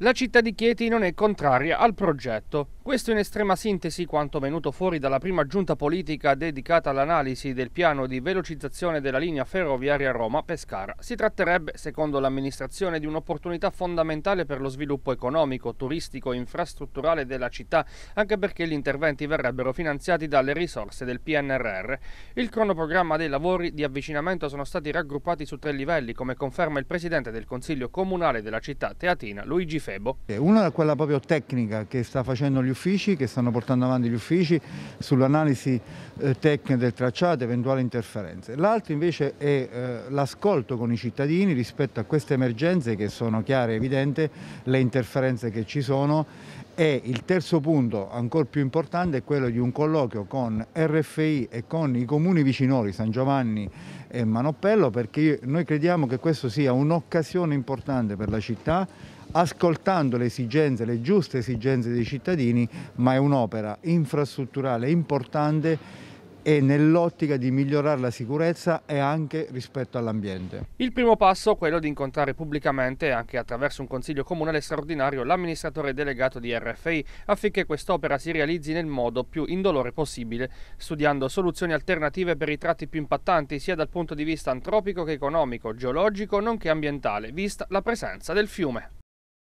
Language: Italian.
La città di Chieti non è contraria al progetto. Questo in estrema sintesi quanto venuto fuori dalla prima giunta politica dedicata all'analisi del piano di velocizzazione della linea ferroviaria Roma-Pescara. Si tratterebbe, secondo l'amministrazione, di un'opportunità fondamentale per lo sviluppo economico, turistico e infrastrutturale della città, anche perché gli interventi verrebbero finanziati dalle risorse del PNRR. Il cronoprogramma dei lavori di avvicinamento sono stati raggruppati su tre livelli, come conferma il presidente del Consiglio Comunale della città teatina, Luigi Ferro. Febo. Una è quella proprio tecnica che sta facendo gli uffici, che stanno portando avanti gli uffici sull'analisi eh, tecnica del tracciato, eventuali interferenze. L'altra invece è eh, l'ascolto con i cittadini rispetto a queste emergenze che sono chiare e evidenti, le interferenze che ci sono e il terzo punto, ancora più importante, è quello di un colloquio con RFI e con i comuni vicinori San Giovanni e Manopello, perché noi crediamo che questa sia un'occasione importante per la città ascoltando le esigenze, le giuste esigenze dei cittadini, ma è un'opera infrastrutturale importante e nell'ottica di migliorare la sicurezza e anche rispetto all'ambiente. Il primo passo è quello di incontrare pubblicamente, anche attraverso un consiglio comunale straordinario, l'amministratore delegato di RFI affinché quest'opera si realizzi nel modo più indolore possibile, studiando soluzioni alternative per i tratti più impattanti sia dal punto di vista antropico che economico, geologico, nonché ambientale, vista la presenza del fiume.